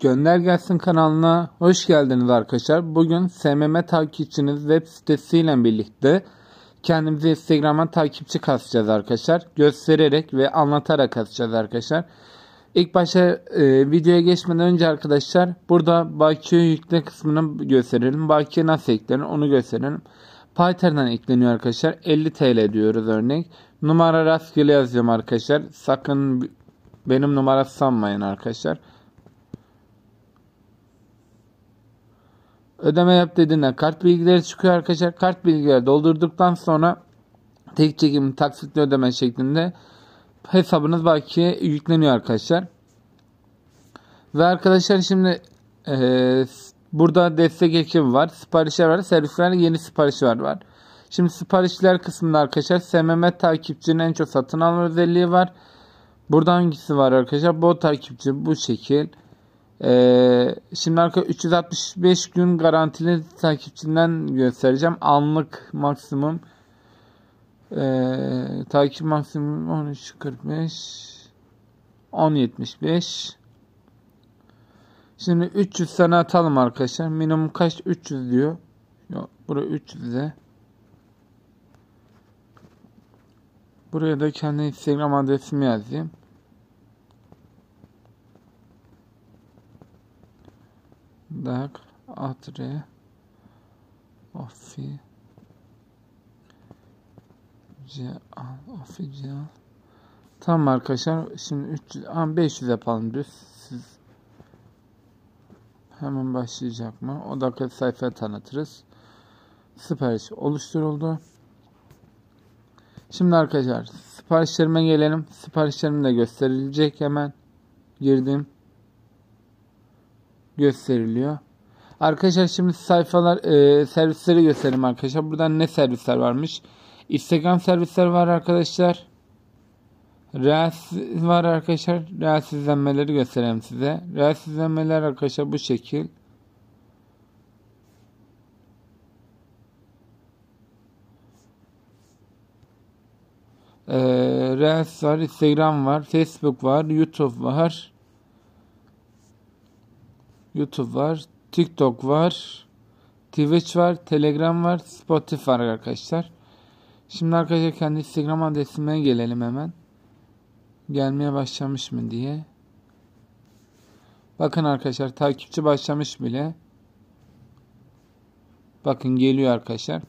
Gönder Gelsin kanalına hoş geldiniz arkadaşlar. Bugün SMM takipçiniz web sitesiyle birlikte kendimizi Instagram'a takipçi kasacağız arkadaşlar. Göstererek ve anlatarak kasacağız arkadaşlar. İlk başta e, videoya geçmeden önce arkadaşlar burada bakiye yükle kısmını gösterelim. Bakiye nasıl eklenir onu gösterelim. Python'dan ekleniyor arkadaşlar. 50 TL diyoruz örnek. Numara rastgele yazıyorum arkadaşlar. Sakın benim numara sanmayın arkadaşlar. ödeme yap dediğinde kart bilgileri çıkıyor arkadaşlar. Kart bilgileri doldurduktan sonra tek çekim taksitli ödeme şeklinde hesabınız bakiye yükleniyor arkadaşlar. Ve arkadaşlar şimdi e, burada destek ekibi var. Siparişler var. Servisler yeni siparişler var. Şimdi siparişler kısmında arkadaşlar SMM takipçinin en çok satın alma özelliği var. Burada hangisi var arkadaşlar? Bot takipçi bu şekil. Ee, şimdi arka 365 gün garantili takipçinden göstereceğim. Anlık maksimum ee, takip maksimum 13.45 10.75 Şimdi 300 tane atalım arkadaşlar. Minimum kaç? 300 diyor. Yok, buraya 300'e. Buraya da kendi Instagram adresimi yazayım. atre, در عطر official Tamam arkadaşlar şimdi 300 500 yapalım düz siz hemen başlayacak mı? O dakika sayfaya tanıtırız. Sipariş oluşturuldu. Şimdi arkadaşlar siparişlerime gelelim. Siparişlerim de gösterilecek hemen. Girdim gösteriliyor. Arkadaşlar şimdi sayfalar e, servisleri gösterelim arkadaşlar. Buradan ne servisler varmış? Instagram servisler var arkadaşlar. Reels var arkadaşlar. Reels izlenmeleri göstereyim size. Reels izlenmeler arkadaşlar bu şekil. Ee, Reels var, Instagram var, Facebook var, YouTube var. YouTube var, TikTok var, Twitch var, Telegram var, Spotify var arkadaşlar. Şimdi arkadaşlar kendi Instagram adresime gelelim hemen. Gelmeye başlamış mı diye. Bakın arkadaşlar takipçi başlamış bile. Bakın geliyor arkadaşlar.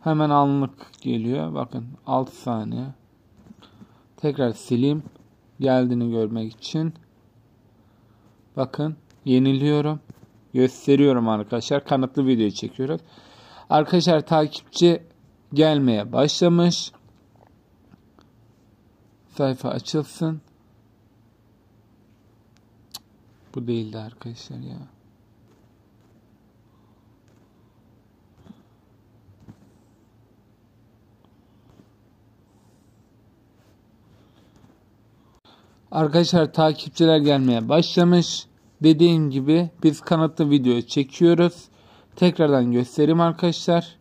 Hemen anlık geliyor. Bakın 6 saniye. Tekrar sileyim. Geldiğini görmek için. Bakın yeniliyorum. Gösteriyorum arkadaşlar. Kanıtlı video çekiyoruz. Arkadaşlar takipçi gelmeye başlamış. Sayfa açılsın. Bu değildi arkadaşlar ya. Arkadaşlar takipçiler gelmeye başlamış. Dediğim gibi biz kanatlı video çekiyoruz. Tekrardan göstereyim arkadaşlar.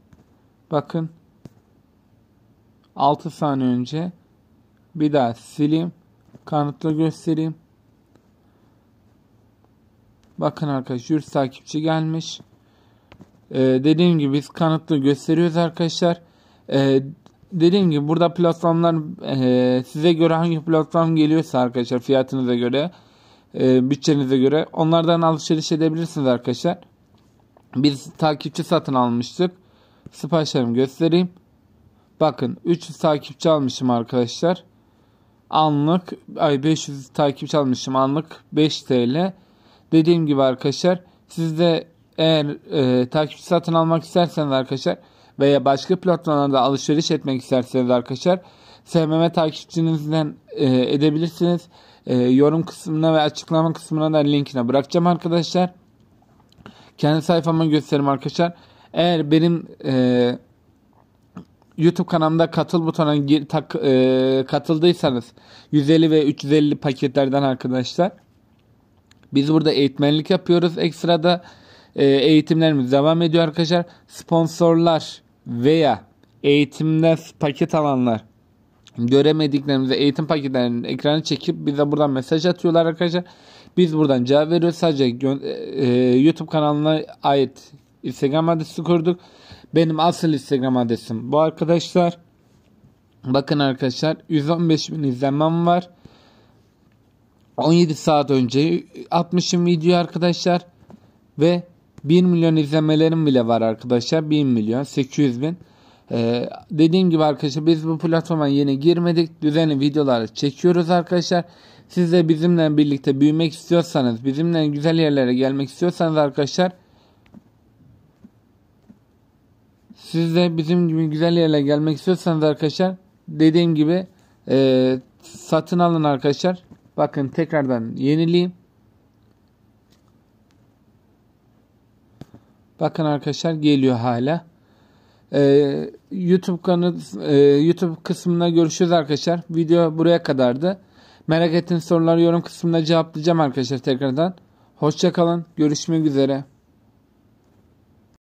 Bakın. 6 saniye önce bir daha sileyim. Kanıtla göstereyim. Bakın arkadaşlar 100 takipçi gelmiş. Ee, dediğim gibi biz kanıtlı gösteriyoruz arkadaşlar. Ee, dediğim gibi burada platformlar e, size göre hangi platform geliyorsa arkadaşlar fiyatınıza göre e, bütçenize göre. Onlardan alışveriş edebilirsiniz arkadaşlar. biz takipçi satın almıştık. Siparişlerimi göstereyim. Bakın 300 takipçi almışım arkadaşlar. Anlık ay 500 takipçi almışım anlık 5 TL. Dediğim gibi arkadaşlar siz de eğer e, takipçi satın almak isterseniz arkadaşlar veya başka platformlarda alışveriş etmek isterseniz arkadaşlar SMM takipçinizden e, edebilirsiniz e, yorum kısmına ve açıklama kısmına da linkine bırakacağım arkadaşlar. Kendi sayfamı gösterim arkadaşlar. Eğer benim e, YouTube kanalımda katıl butonuna gir, tak, e, katıldıysanız 150 ve 350 paketlerden arkadaşlar. Biz burada eğitmenlik yapıyoruz. Ekstra da e, eğitimlerimiz devam ediyor arkadaşlar. Sponsorlar veya eğitimde paket alanlar göremediklerimizi eğitim paketlerinin ekranı çekip bize buradan mesaj atıyorlar arkadaşlar. Biz buradan cevap veriyoruz. Sadece e, e, YouTube kanalına ait Instagram adresi kurduk. Benim asıl Instagram adresim bu arkadaşlar. Bakın arkadaşlar 115 bin izlenmem var. 17 saat önce atmışım video arkadaşlar. Ve 1 milyon izlemelerim bile var arkadaşlar. 1 milyon 800 bin. Ee, dediğim gibi arkadaşlar biz bu platforma yeni girmedik. Düzenli videolar çekiyoruz arkadaşlar. Siz de bizimle birlikte büyümek istiyorsanız, bizimle güzel yerlere gelmek istiyorsanız arkadaşlar siz de bizim gibi güzel yerlere gelmek istiyorsanız arkadaşlar dediğim gibi e, satın alın arkadaşlar. Bakın tekrardan yenileyim. Bakın arkadaşlar geliyor hala. Ee, YouTube kanı e, YouTube kısmında görüşürüz arkadaşlar. Video buraya kadardı. Merak ettiğiniz soruları yorum kısmında cevaplayacağım arkadaşlar tekrardan. Hoşçakalın. Görüşmek üzere.